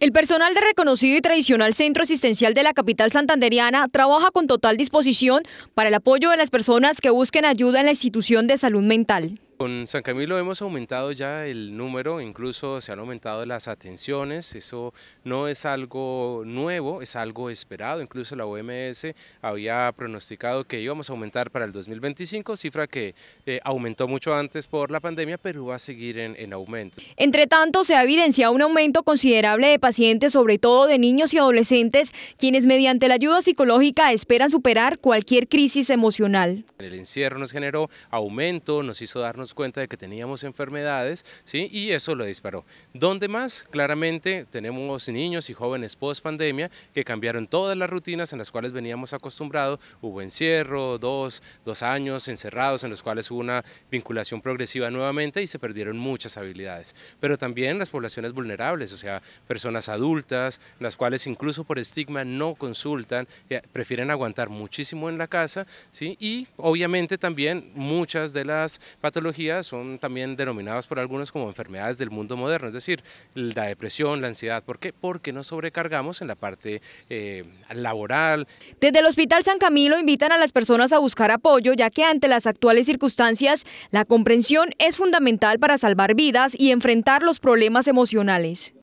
El personal de reconocido y tradicional centro asistencial de la capital santanderiana trabaja con total disposición para el apoyo de las personas que busquen ayuda en la institución de salud mental. Con San Camilo hemos aumentado ya el número, incluso se han aumentado las atenciones, eso no es algo nuevo, es algo esperado, incluso la OMS había pronosticado que íbamos a aumentar para el 2025, cifra que eh, aumentó mucho antes por la pandemia, pero va a seguir en, en aumento. Entre tanto, se ha evidenciado un aumento considerable de pacientes, sobre todo de niños y adolescentes, quienes mediante la ayuda psicológica esperan superar cualquier crisis emocional. El encierro nos generó aumento, nos hizo darnos cuenta de que teníamos enfermedades, ¿sí? Y eso lo disparó. ¿Dónde más? Claramente tenemos niños y jóvenes post pandemia que cambiaron todas las rutinas en las cuales veníamos acostumbrados. Hubo encierro, dos, dos años encerrados en los cuales hubo una vinculación progresiva nuevamente y se perdieron muchas habilidades. Pero también las poblaciones vulnerables, o sea, personas adultas, las cuales incluso por estigma no consultan, eh, prefieren aguantar muchísimo en la casa, ¿sí? Y obviamente también muchas de las patologías son también denominadas por algunos como enfermedades del mundo moderno, es decir, la depresión, la ansiedad. ¿Por qué? Porque nos sobrecargamos en la parte eh, laboral. Desde el Hospital San Camilo invitan a las personas a buscar apoyo, ya que ante las actuales circunstancias, la comprensión es fundamental para salvar vidas y enfrentar los problemas emocionales.